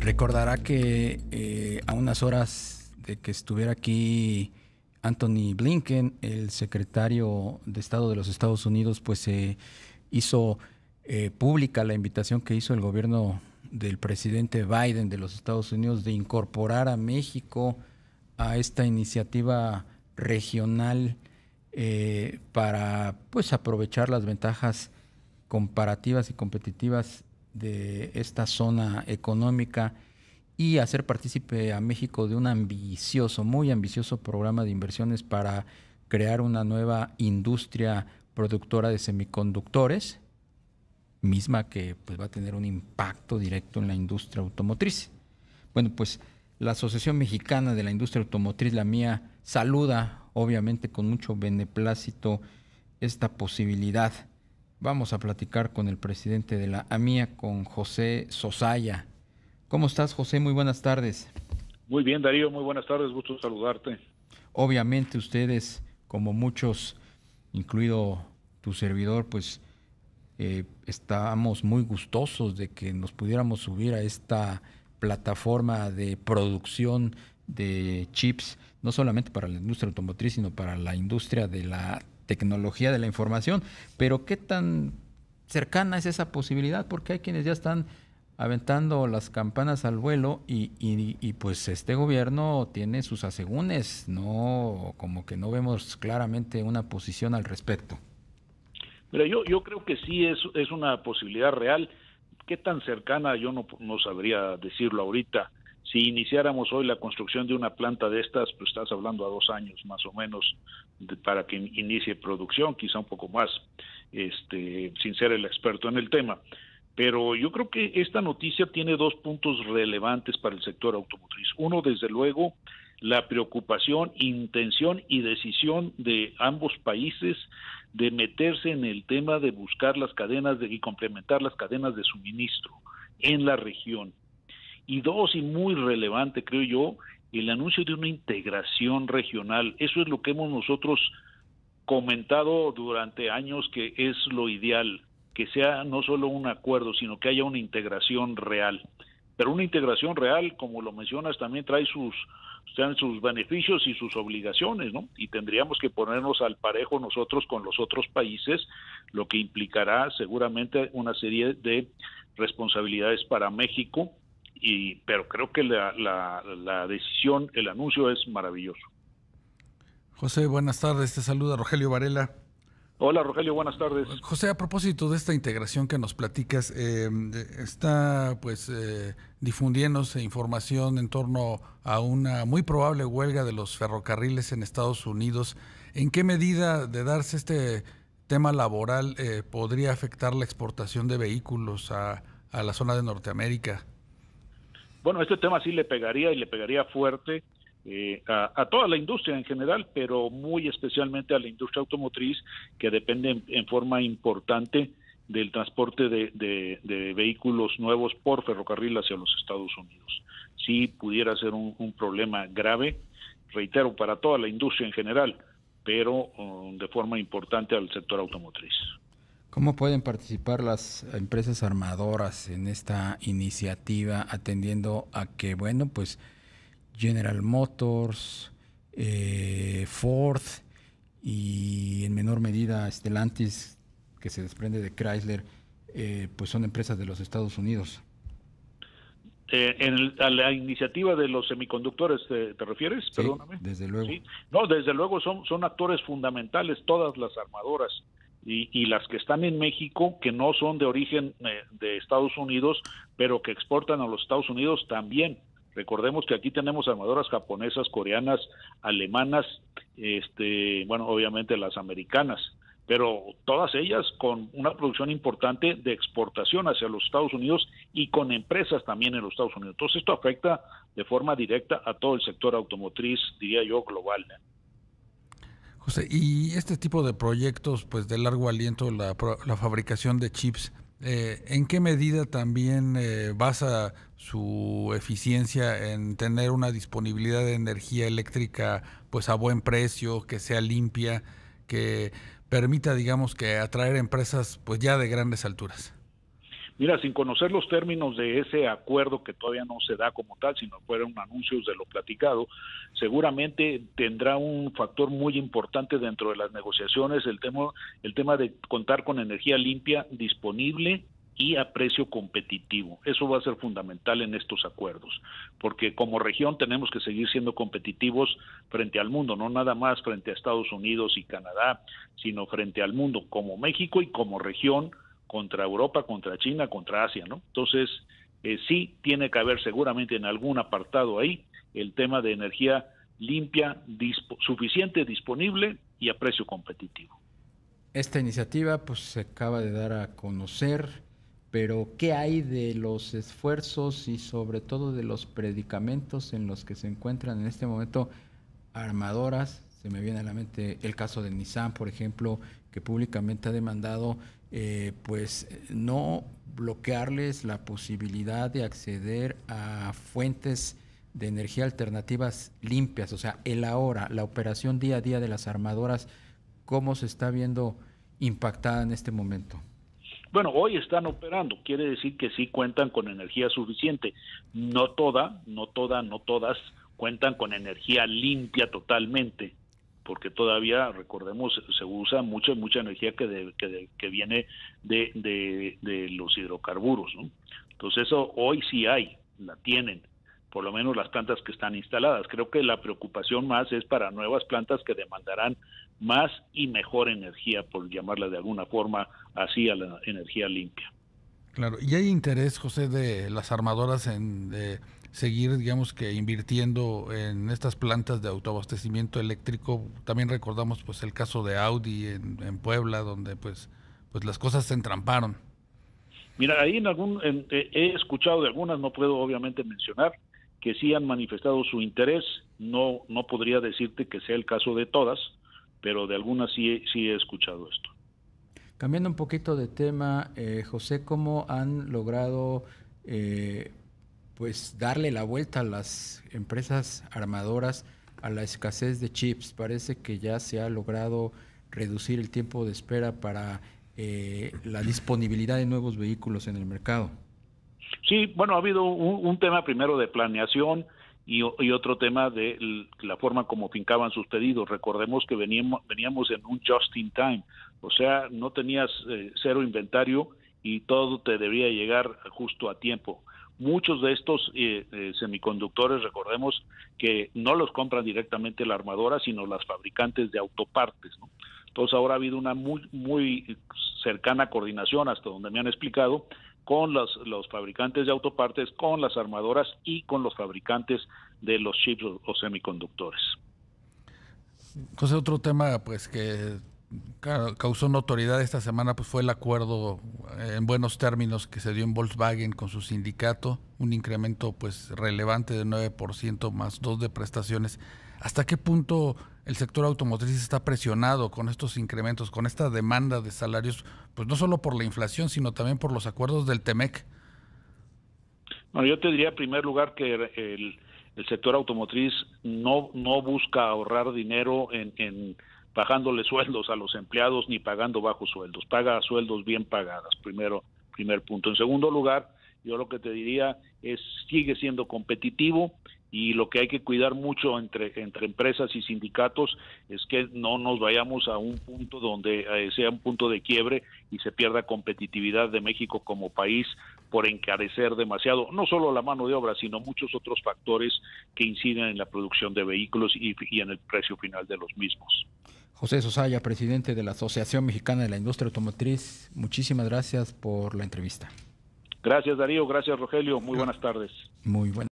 Recordará que eh, a unas horas de que estuviera aquí Anthony Blinken, el secretario de Estado de los Estados Unidos, pues se hizo eh, pública la invitación que hizo el gobierno del presidente Biden de los Estados Unidos de incorporar a México a esta iniciativa regional eh, para pues aprovechar las ventajas comparativas y competitivas de esta zona económica y hacer partícipe a México de un ambicioso, muy ambicioso programa de inversiones para crear una nueva industria productora de semiconductores, misma que pues, va a tener un impacto directo en la industria automotriz. Bueno, pues la Asociación Mexicana de la Industria Automotriz, la mía, saluda obviamente con mucho beneplácito esta posibilidad Vamos a platicar con el presidente de la AMIA, con José Sosaya. ¿Cómo estás, José? Muy buenas tardes. Muy bien, Darío. Muy buenas tardes. Gusto saludarte. Obviamente ustedes, como muchos, incluido tu servidor, pues eh, estábamos muy gustosos de que nos pudiéramos subir a esta plataforma de producción de chips, no solamente para la industria automotriz, sino para la industria de la tecnología de la información, pero qué tan cercana es esa posibilidad, porque hay quienes ya están aventando las campanas al vuelo y, y, pues este gobierno tiene sus asegúnes, no como que no vemos claramente una posición al respecto. Mira, yo, yo creo que sí es, es una posibilidad real. ¿Qué tan cercana? Yo no, no sabría decirlo ahorita si iniciáramos hoy la construcción de una planta de estas, pues estás hablando a dos años más o menos para que inicie producción, quizá un poco más, este, sin ser el experto en el tema. Pero yo creo que esta noticia tiene dos puntos relevantes para el sector automotriz. Uno, desde luego, la preocupación, intención y decisión de ambos países de meterse en el tema de buscar las cadenas y complementar las cadenas de suministro en la región. Y dos, y muy relevante, creo yo, el anuncio de una integración regional. Eso es lo que hemos nosotros comentado durante años que es lo ideal, que sea no solo un acuerdo, sino que haya una integración real. Pero una integración real, como lo mencionas, también trae sus, sus beneficios y sus obligaciones, ¿no? Y tendríamos que ponernos al parejo nosotros con los otros países, lo que implicará seguramente una serie de responsabilidades para México pero creo que la, decisión, el anuncio es maravilloso. José, buenas tardes. Te saluda Rogelio Varela. Hola Rogelio, buenas tardes. José, a propósito de esta integración que nos platicas, eh, está pues eh, difundiéndose información en torno a una muy probable huelga de los ferrocarriles en Estados Unidos. ¿En qué medida de darse este tema laboral eh, podría afectar la exportación de vehículos a la zona de Norteamérica? bueno, este tema sí le pegaría y le pegaría fuerte eh, a, toda la industria en general, pero muy especialmente a la industria automotriz, que depende en, forma importante del transporte de, vehículos nuevos por ferrocarril hacia los Estados Unidos. Sí pudiera ser un, problema grave, reitero, para toda la industria en general, pero oh, de forma importante al sector automotriz. ¿Cómo pueden participar las empresas armadoras en esta iniciativa atendiendo a que, bueno, pues General Motors, eh, Ford y en menor medida Stellantis, que se desprende de Chrysler, eh, pues son empresas de los Estados Unidos? Eh, a la iniciativa de los semiconductores, ¿te, refieres? Sí, Desde luego. No, desde luego son, son actores fundamentales todas las armadoras y, las que están en México, que no son de origen eh, de Estados Unidos, pero que exportan a los Estados Unidos también. Recordemos que aquí tenemos armadoras japonesas, coreanas, alemanas, este, bueno, obviamente las americanas, pero todas ellas con una producción importante de exportación hacia los Estados Unidos y con empresas también en los Estados Unidos. Entonces esto afecta de forma directa a todo el sector automotriz, diría yo, global. ¿eh? Pues, y este tipo de proyectos pues de largo aliento, la, fabricación de chips, eh, ¿en qué medida también eh, basa su eficiencia en tener una disponibilidad de energía eléctrica pues a buen precio, que sea limpia, que permita digamos que atraer empresas pues ya de grandes alturas? Mira, sin conocer los términos de ese acuerdo que todavía no se da como tal, sino fueron anuncios de lo platicado, seguramente tendrá un factor muy importante dentro de las negociaciones el tema, el tema de contar con energía limpia disponible y a precio competitivo. Eso va a ser fundamental en estos acuerdos, porque como región tenemos que seguir siendo competitivos frente al mundo, no nada más frente a Estados Unidos y Canadá, sino frente al mundo como México y como región contra Europa, contra China, contra Asia, ¿no? Entonces, eh, sí tiene que haber seguramente en algún apartado ahí el tema de energía limpia, suficiente, disponible y a precio competitivo. Esta iniciativa pues se acaba de dar a conocer, pero ¿qué hay de los esfuerzos y sobre todo de los predicamentos en los que se encuentran en este momento armadoras, se me viene a la mente el caso de Nissan, por ejemplo, que públicamente ha demandado eh, pues no bloquearles la posibilidad de acceder a fuentes de energía alternativas limpias, o sea, el ahora, la operación día a día de las armadoras, ¿cómo se está viendo impactada en este momento? Bueno, hoy están operando, quiere decir que sí cuentan con energía suficiente. No toda, no toda, no todas cuentan con energía limpia totalmente porque todavía, recordemos, se usa mucha, mucha energía que, que, viene de, de, los hidrocarburos. Entonces eso hoy sí hay, la tienen, por lo menos las plantas que están instaladas. Creo que la preocupación más es para nuevas plantas que demandarán más y mejor energía, por llamarla de alguna forma así, a la energía limpia. Claro, y hay interés, José, de las armadoras en... De seguir, digamos que invirtiendo en estas plantas de autoabastecimiento eléctrico. También recordamos pues el caso de Audi en, Puebla, donde pues, pues las cosas se entramparon. Mira, ahí en algún, eh, he escuchado de algunas, no puedo obviamente mencionar, que sí han manifestado su interés. No, no podría decirte que sea el caso de todas, pero de algunas sí, sí he escuchado esto. Cambiando un poquito de tema, eh, José, ¿cómo han logrado eh, pues darle la vuelta a las empresas armadoras a la escasez de chips. Parece que ya se ha logrado reducir el tiempo de espera para eh, la disponibilidad de nuevos vehículos en el mercado. Sí, bueno, ha habido un, tema primero de planeación y, otro tema de la forma como fincaban sus pedidos. Recordemos que veníamos, veníamos en un just in time, o sea, no tenías eh, cero inventario y todo te debía llegar justo a tiempo. Muchos de estos eh, eh, semiconductores, recordemos que no los compran directamente la armadora, sino las fabricantes de autopartes. Entonces ahora ha habido una muy, muy cercana coordinación, hasta donde me han explicado, con los, fabricantes de autopartes, con las armadoras y con los fabricantes de los chips o, o semiconductores. Entonces otro tema pues que causó notoriedad esta semana pues fue el acuerdo eh, en buenos términos que se dio en Volkswagen con su sindicato, un incremento pues relevante de 9% más dos de prestaciones. ¿Hasta qué punto el sector automotriz está presionado con estos incrementos, con esta demanda de salarios, pues no solo por la inflación, sino también por los acuerdos del TEMEC? Bueno, yo te diría en primer lugar que el, sector automotriz no, no busca ahorrar dinero en bajándole sueldos a los empleados ni pagando bajos sueldos. Paga sueldos bien pagadas, primero, primer punto. En segundo lugar, yo lo que te diría es sigue siendo competitivo, y lo que hay que cuidar mucho entre, entre empresas y sindicatos es que no nos vayamos a un punto donde eh, sea un punto de quiebre y se pierda competitividad de México como país por encarecer demasiado, no solo la mano de obra, sino muchos otros factores que inciden en la producción de vehículos y, y en el precio final de los mismos. José Sosaya, presidente de la Asociación Mexicana de la Industria Automotriz, muchísimas gracias por la entrevista. Gracias Darío, gracias Rogelio, muy buenas tardes. Muy buenas.